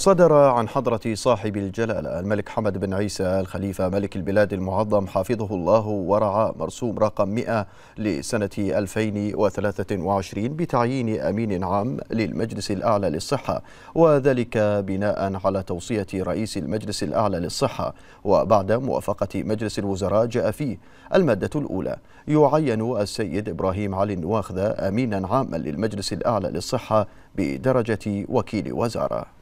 صدر عن حضرة صاحب الجلالة الملك حمد بن عيسى الخليفة ملك البلاد المعظم حفظه الله ورعى مرسوم رقم 100 لسنة 2023 بتعيين أمين عام للمجلس الأعلى للصحة وذلك بناء على توصية رئيس المجلس الأعلى للصحة وبعد موافقة مجلس الوزراء جاء فيه المادة الأولى يعين السيد إبراهيم علي النواخذة أمينا عاما للمجلس الأعلى للصحة بدرجة وكيل وزارة